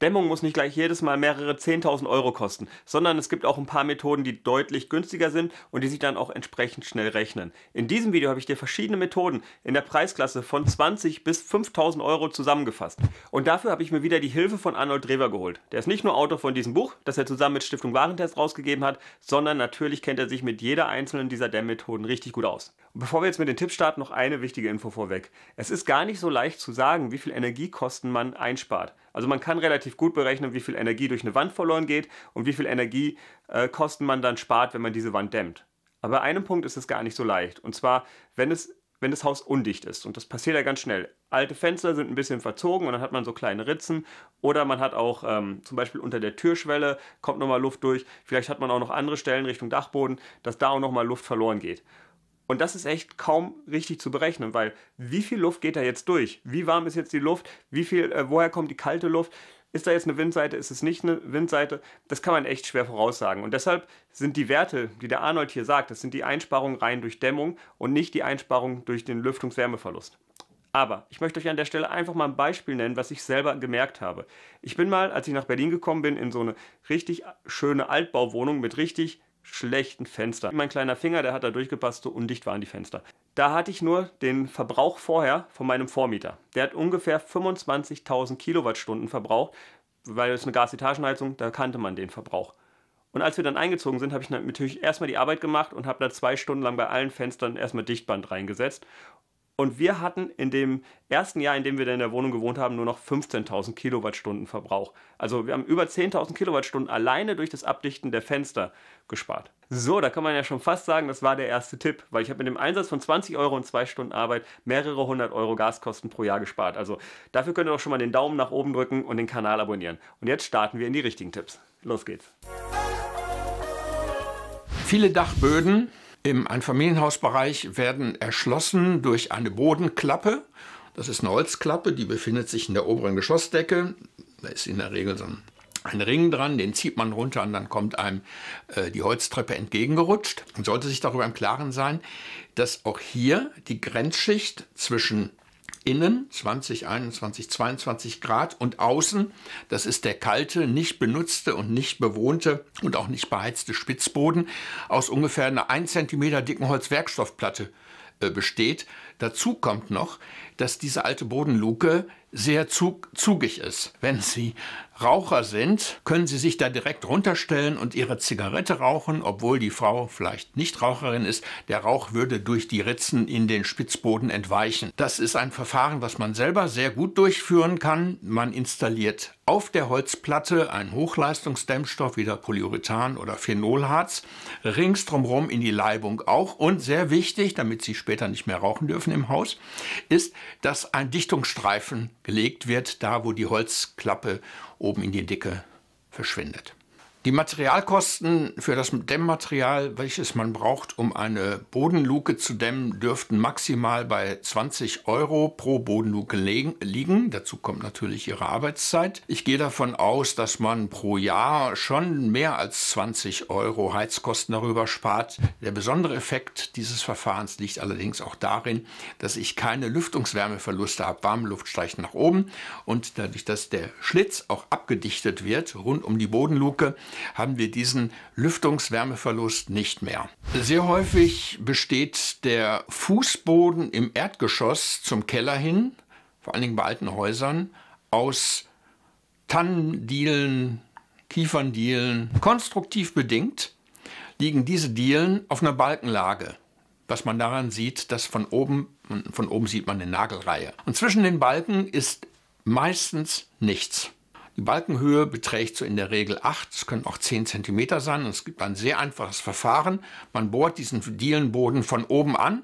Dämmung muss nicht gleich jedes Mal mehrere 10.000 Euro kosten, sondern es gibt auch ein paar Methoden, die deutlich günstiger sind und die sich dann auch entsprechend schnell rechnen. In diesem Video habe ich dir verschiedene Methoden in der Preisklasse von 20 bis 5.000 Euro zusammengefasst. Und dafür habe ich mir wieder die Hilfe von Arnold Drewer geholt. Der ist nicht nur Autor von diesem Buch, das er zusammen mit Stiftung Warentest rausgegeben hat, sondern natürlich kennt er sich mit jeder einzelnen dieser Dämmmethoden richtig gut aus. Bevor wir jetzt mit den Tipps starten, noch eine wichtige Info vorweg. Es ist gar nicht so leicht zu sagen, wie viel Energiekosten man einspart. Also man kann relativ gut berechnen, wie viel Energie durch eine Wand verloren geht und wie viel Energiekosten man dann spart, wenn man diese Wand dämmt. Aber bei einem Punkt ist es gar nicht so leicht. Und zwar, wenn, es, wenn das Haus undicht ist. Und das passiert ja ganz schnell. Alte Fenster sind ein bisschen verzogen und dann hat man so kleine Ritzen. Oder man hat auch ähm, zum Beispiel unter der Türschwelle kommt nochmal Luft durch. Vielleicht hat man auch noch andere Stellen Richtung Dachboden, dass da auch nochmal Luft verloren geht. Und das ist echt kaum richtig zu berechnen, weil wie viel Luft geht da jetzt durch? Wie warm ist jetzt die Luft? Wie viel, äh, woher kommt die kalte Luft? Ist da jetzt eine Windseite? Ist es nicht eine Windseite? Das kann man echt schwer voraussagen. Und deshalb sind die Werte, die der Arnold hier sagt, das sind die Einsparungen rein durch Dämmung und nicht die Einsparungen durch den Lüftungswärmeverlust. Aber ich möchte euch an der Stelle einfach mal ein Beispiel nennen, was ich selber gemerkt habe. Ich bin mal, als ich nach Berlin gekommen bin, in so eine richtig schöne Altbauwohnung mit richtig schlechten Fenster. Mein kleiner Finger, der hat da durchgepasst, so undicht waren die Fenster. Da hatte ich nur den Verbrauch vorher von meinem Vormieter. Der hat ungefähr 25.000 Kilowattstunden verbraucht, weil es eine Gasetagenheizung, da kannte man den Verbrauch. Und als wir dann eingezogen sind, habe ich natürlich erstmal die Arbeit gemacht und habe da zwei Stunden lang bei allen Fenstern erstmal Dichtband reingesetzt und wir hatten in dem ersten Jahr, in dem wir da in der Wohnung gewohnt haben, nur noch 15.000 Kilowattstunden Verbrauch. Also wir haben über 10.000 Kilowattstunden alleine durch das Abdichten der Fenster gespart. So, da kann man ja schon fast sagen, das war der erste Tipp, weil ich habe mit dem Einsatz von 20 Euro und zwei Stunden Arbeit mehrere hundert Euro Gaskosten pro Jahr gespart. Also dafür könnt ihr doch schon mal den Daumen nach oben drücken und den Kanal abonnieren. Und jetzt starten wir in die richtigen Tipps. Los geht's. Viele Dachböden im Einfamilienhausbereich werden erschlossen durch eine Bodenklappe. Das ist eine Holzklappe, die befindet sich in der oberen Geschossdecke. Da ist in der Regel so ein, Ring dran, den zieht man runter und dann kommt einem äh, die Holztreppe entgegengerutscht. Man sollte sich darüber im Klaren sein, dass auch hier die Grenzschicht zwischen innen 20, 21, 22 Grad und außen, das ist der kalte, nicht benutzte und nicht bewohnte und auch nicht beheizte Spitzboden aus ungefähr einer 1 cm dicken Holzwerkstoffplatte äh, besteht. Dazu kommt noch, dass diese alte Bodenluke sehr zug zugig ist. Wenn sie Raucher sind, können sie sich da direkt runterstellen und ihre Zigarette rauchen, obwohl die Frau vielleicht nicht Raucherin ist. Der Rauch würde durch die Ritzen in den Spitzboden entweichen. Das ist ein Verfahren, was man selber sehr gut durchführen kann. Man installiert auf der Holzplatte einen Hochleistungsdämmstoff, wieder Polyurethan oder Phenolharz, rings drumherum in die Leibung auch. Und sehr wichtig, damit sie später nicht mehr rauchen dürfen im Haus, ist, dass ein Dichtungsstreifen gelegt wird, da wo die Holzklappe oben in die Dicke verschwindet. Die Materialkosten für das Dämmmaterial, welches man braucht, um eine Bodenluke zu dämmen, dürften maximal bei 20 Euro pro Bodenluke liegen. Dazu kommt natürlich Ihre Arbeitszeit. Ich gehe davon aus, dass man pro Jahr schon mehr als 20 Euro Heizkosten darüber spart. Der besondere Effekt dieses Verfahrens liegt allerdings auch darin, dass ich keine Lüftungswärmeverluste habe. Warme Luft streicht nach oben und dadurch, dass der Schlitz auch abgedichtet wird rund um die Bodenluke, haben wir diesen Lüftungswärmeverlust nicht mehr. Sehr häufig besteht der Fußboden im Erdgeschoss zum Keller hin, vor allen Dingen bei alten Häusern, aus Tannendielen, Kieferndielen. Konstruktiv bedingt liegen diese Dielen auf einer Balkenlage. Was man daran sieht, dass von oben, von oben sieht man eine Nagelreihe. Und zwischen den Balken ist meistens nichts. Die Balkenhöhe beträgt so in der Regel 8, es können auch 10 cm sein. Und es gibt ein sehr einfaches Verfahren. Man bohrt diesen Dielenboden von oben an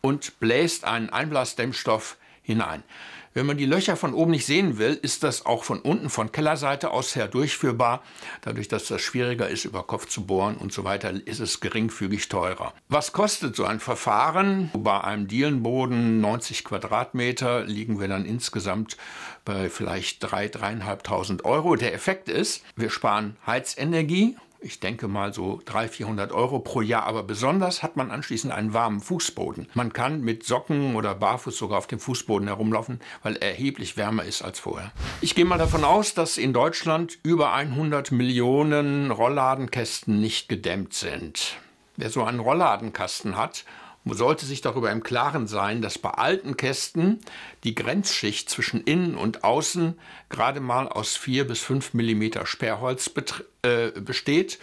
und bläst einen Einblasdämmstoff hinein. Wenn man die Löcher von oben nicht sehen will, ist das auch von unten, von Kellerseite aus her durchführbar. Dadurch, dass das schwieriger ist, über Kopf zu bohren und so weiter, ist es geringfügig teurer. Was kostet so ein Verfahren? Bei einem Dielenboden 90 Quadratmeter liegen wir dann insgesamt bei vielleicht 3.000, 3.500 Euro. Der Effekt ist, wir sparen Heizenergie, ich denke mal so 300, 400 Euro pro Jahr. Aber besonders hat man anschließend einen warmen Fußboden. Man kann mit Socken oder barfuß sogar auf dem Fußboden herumlaufen, weil er erheblich wärmer ist als vorher. Ich gehe mal davon aus, dass in Deutschland über 100 Millionen Rollladenkästen nicht gedämmt sind. Wer so einen Rollladenkasten hat sollte sich darüber im Klaren sein, dass bei alten Kästen die Grenzschicht zwischen innen und außen gerade mal aus 4 bis 5 mm Sperrholz äh, besteht,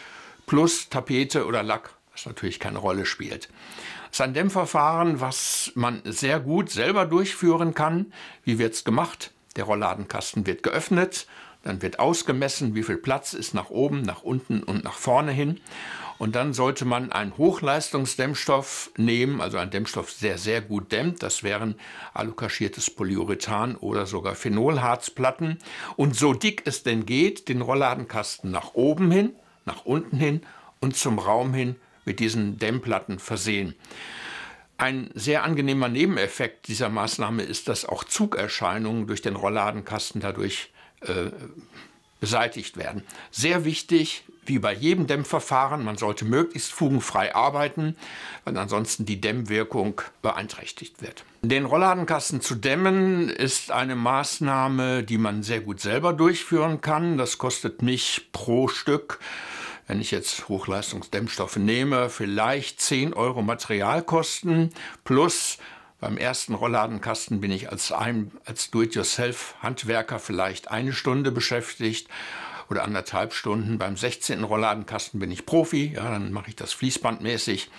plus Tapete oder Lack, was natürlich keine Rolle spielt. Das ist ein Dämmverfahren, was man sehr gut selber durchführen kann, wie wird es gemacht. Der Rollladenkasten wird geöffnet dann wird ausgemessen, wie viel Platz ist nach oben, nach unten und nach vorne hin. Und dann sollte man einen Hochleistungsdämmstoff nehmen, also einen Dämmstoff der sehr, sehr gut dämmt. Das wären alukaschiertes Polyurethan oder sogar Phenolharzplatten. Und so dick es denn geht, den Rollladenkasten nach oben hin, nach unten hin und zum Raum hin mit diesen Dämmplatten versehen. Ein sehr angenehmer Nebeneffekt dieser Maßnahme ist, dass auch Zugerscheinungen durch den Rollladenkasten dadurch äh, beseitigt werden. Sehr wichtig, wie bei jedem Dämmverfahren, man sollte möglichst fugenfrei arbeiten, weil ansonsten die Dämmwirkung beeinträchtigt wird. Den Rollladenkasten zu dämmen ist eine Maßnahme, die man sehr gut selber durchführen kann. Das kostet mich pro Stück wenn ich jetzt Hochleistungsdämmstoffe nehme, vielleicht 10 Euro Materialkosten plus beim ersten Rollladenkasten bin ich als, als Do-it-yourself-Handwerker vielleicht eine Stunde beschäftigt oder anderthalb Stunden. Beim 16. Rollladenkasten bin ich Profi, ja, dann mache ich das fließbandmäßig.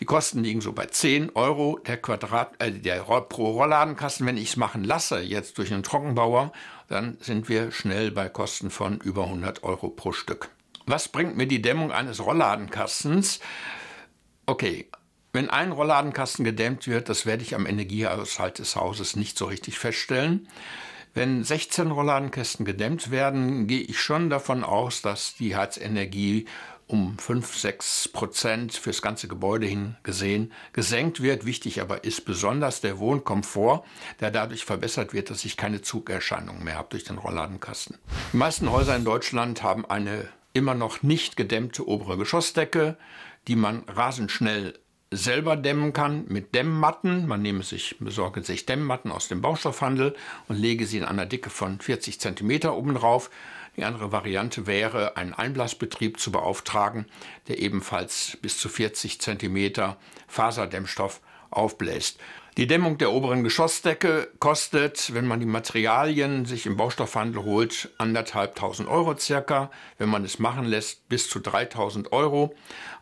Die Kosten liegen so bei 10 Euro der Quadrat, äh, der pro Rollladenkasten. Wenn ich es machen lasse, jetzt durch einen Trockenbauer, dann sind wir schnell bei Kosten von über 100 Euro pro Stück. Was bringt mir die Dämmung eines Rollladenkastens? Okay, wenn ein Rollladenkasten gedämmt wird, das werde ich am Energiehaushalt des Hauses nicht so richtig feststellen. Wenn 16 Rollladenkästen gedämmt werden, gehe ich schon davon aus, dass die Heizenergie um 5, 6 Prozent fürs ganze Gebäude hin gesehen gesenkt wird. Wichtig aber ist besonders der Wohnkomfort, der dadurch verbessert wird, dass ich keine Zugerscheinungen mehr habe durch den Rollladenkasten. Die meisten Häuser in Deutschland haben eine immer noch nicht gedämmte obere Geschossdecke, die man rasend schnell selber dämmen kann mit Dämmmatten. Man nehme sich, besorge sich Dämmmatten aus dem Baustoffhandel und lege sie in einer Dicke von 40 cm oben drauf. Die andere Variante wäre, einen Einblasbetrieb zu beauftragen, der ebenfalls bis zu 40 cm Faserdämmstoff aufbläst. Die Dämmung der oberen Geschossdecke kostet, wenn man die Materialien sich im Baustoffhandel holt, anderthalbtausend Euro circa. Wenn man es machen lässt, bis zu 3000 Euro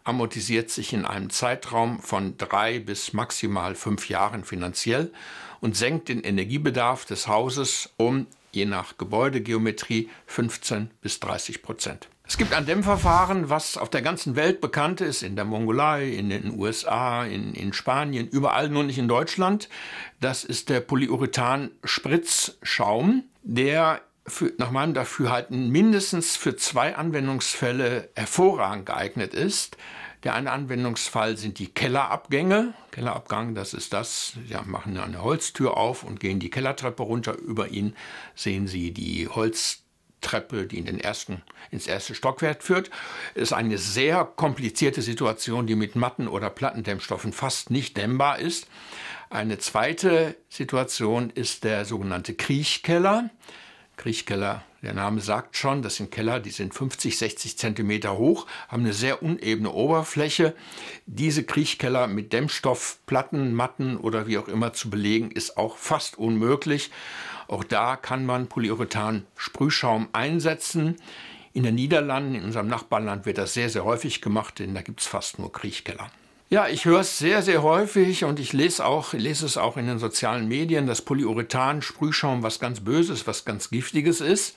amortisiert sich in einem Zeitraum von drei bis maximal fünf Jahren finanziell und senkt den Energiebedarf des Hauses um je nach Gebäudegeometrie 15 bis 30 Prozent. Es gibt ein Dämmverfahren, was auf der ganzen Welt bekannt ist, in der Mongolei, in den USA, in, in Spanien, überall nur nicht in Deutschland. Das ist der Polyurethan-Spritzschaum, der für, nach meinem Dafürhalten mindestens für zwei Anwendungsfälle hervorragend geeignet ist. Der eine Anwendungsfall sind die Kellerabgänge. Kellerabgang, das ist das, Sie machen eine Holztür auf und gehen die Kellertreppe runter. Über Ihnen sehen Sie die Holztreppe, die in den ersten, ins erste Stockwerk führt. Ist eine sehr komplizierte Situation, die mit Matten oder Plattendämmstoffen fast nicht dämmbar ist. Eine zweite Situation ist der sogenannte Kriechkeller. Kriechkeller. Der Name sagt schon, das sind Keller, die sind 50, 60 Zentimeter hoch, haben eine sehr unebene Oberfläche. Diese Kriechkeller mit Dämmstoffplatten, Matten oder wie auch immer zu belegen, ist auch fast unmöglich. Auch da kann man Polyurethan-Sprühschaum einsetzen. In den Niederlanden, in unserem Nachbarland, wird das sehr, sehr häufig gemacht, denn da gibt es fast nur Kriechkeller. Ja, ich höre es sehr, sehr häufig und ich lese, auch, lese es auch in den sozialen Medien, dass Polyurethan, Sprühschaum was ganz Böses, was ganz Giftiges ist.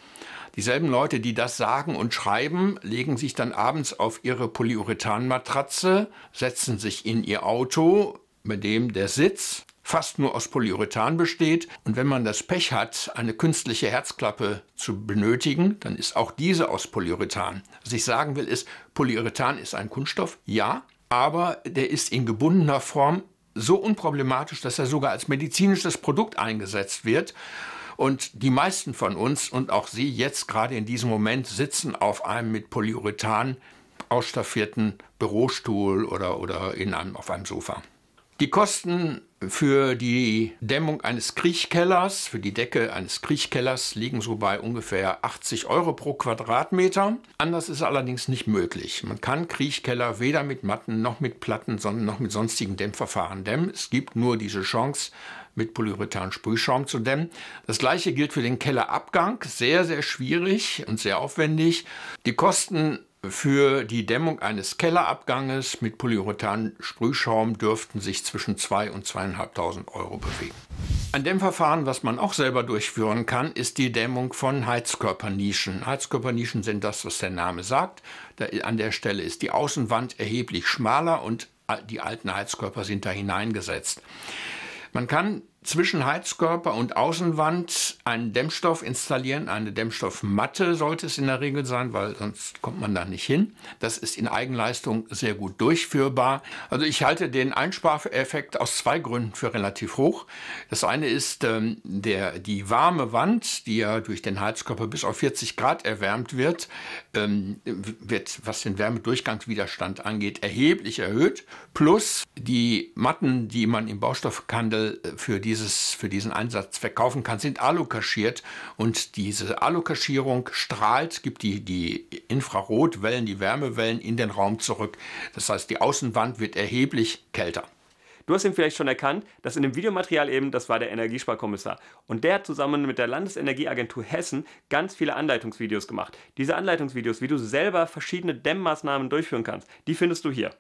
Dieselben Leute, die das sagen und schreiben, legen sich dann abends auf ihre Polyurethan-Matratze, setzen sich in ihr Auto, mit dem der Sitz fast nur aus Polyurethan besteht. Und wenn man das Pech hat, eine künstliche Herzklappe zu benötigen, dann ist auch diese aus Polyurethan. Was ich sagen will, ist, Polyurethan ist ein Kunststoff, ja, aber der ist in gebundener Form so unproblematisch, dass er sogar als medizinisches Produkt eingesetzt wird. Und die meisten von uns und auch Sie jetzt gerade in diesem Moment sitzen auf einem mit Polyurethan ausstaffierten Bürostuhl oder, oder in einem, auf einem Sofa. Die Kosten für die Dämmung eines Kriechkellers, für die Decke eines Kriechkellers liegen so bei ungefähr 80 Euro pro Quadratmeter. Anders ist allerdings nicht möglich. Man kann Kriechkeller weder mit Matten noch mit Platten sondern noch mit sonstigen Dämmverfahren dämmen. Es gibt nur diese Chance, mit Polyurethan-Sprühschaum zu dämmen. Das gleiche gilt für den Kellerabgang. Sehr, sehr schwierig und sehr aufwendig. Die Kosten für die Dämmung eines Kellerabganges mit Polyurethan-Sprühschaum dürften sich zwischen 2 und 2.500 Euro bewegen. Ein Dämmverfahren, was man auch selber durchführen kann, ist die Dämmung von Heizkörpernischen. Heizkörpernischen sind das, was der Name sagt. Da, an der Stelle ist die Außenwand erheblich schmaler und die alten Heizkörper sind da hineingesetzt. Man kann zwischen Heizkörper und Außenwand einen Dämmstoff installieren. Eine Dämmstoffmatte sollte es in der Regel sein, weil sonst kommt man da nicht hin. Das ist in Eigenleistung sehr gut durchführbar. Also ich halte den Einspareffekt aus zwei Gründen für relativ hoch. Das eine ist ähm, der, die warme Wand, die ja durch den Heizkörper bis auf 40 Grad erwärmt wird, ähm, wird, was den Wärmedurchgangswiderstand angeht, erheblich erhöht. Plus die Matten, die man im Baustoffkandel äh, für diese dieses, für diesen Einsatz verkaufen kann, sind alukaschiert. Und diese Alukaschierung strahlt, gibt die, die Infrarotwellen, die Wärmewellen in den Raum zurück. Das heißt, die Außenwand wird erheblich kälter. Du hast ihn vielleicht schon erkannt, dass in dem Videomaterial eben, das war der Energiesparkommissar. Und der hat zusammen mit der Landesenergieagentur Hessen ganz viele Anleitungsvideos gemacht. Diese Anleitungsvideos, wie du selber verschiedene Dämmmaßnahmen durchführen kannst, die findest du hier.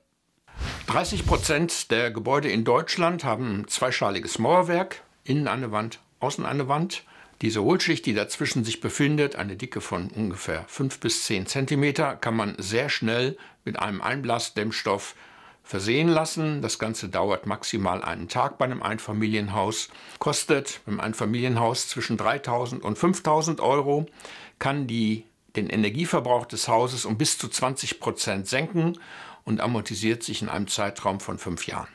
30 Prozent der Gebäude in Deutschland haben zweischaliges Mauerwerk, innen eine Wand, außen eine Wand. Diese Hohlschicht, die dazwischen sich befindet, eine Dicke von ungefähr 5 bis 10 Zentimeter, kann man sehr schnell mit einem Einblasdämmstoff versehen lassen. Das Ganze dauert maximal einen Tag bei einem Einfamilienhaus, kostet beim Einfamilienhaus zwischen 3.000 und 5.000 Euro, kann die, den Energieverbrauch des Hauses um bis zu 20 Prozent senken und amortisiert sich in einem Zeitraum von fünf Jahren.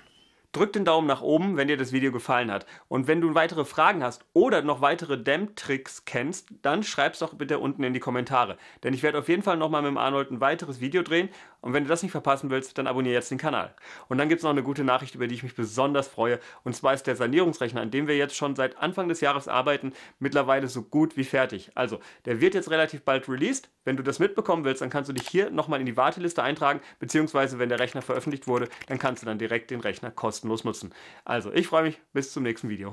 Drück den Daumen nach oben, wenn dir das Video gefallen hat. Und wenn du weitere Fragen hast oder noch weitere Dämmtricks kennst, dann schreib's doch bitte unten in die Kommentare. Denn ich werde auf jeden Fall nochmal mit dem Arnold ein weiteres Video drehen. Und wenn du das nicht verpassen willst, dann abonniere jetzt den Kanal. Und dann gibt es noch eine gute Nachricht, über die ich mich besonders freue. Und zwar ist der Sanierungsrechner, an dem wir jetzt schon seit Anfang des Jahres arbeiten, mittlerweile so gut wie fertig. Also, der wird jetzt relativ bald released. Wenn du das mitbekommen willst, dann kannst du dich hier nochmal in die Warteliste eintragen, beziehungsweise wenn der Rechner veröffentlicht wurde, dann kannst du dann direkt den Rechner kosten kostenlos nutzen. Also, ich freue mich. Bis zum nächsten Video.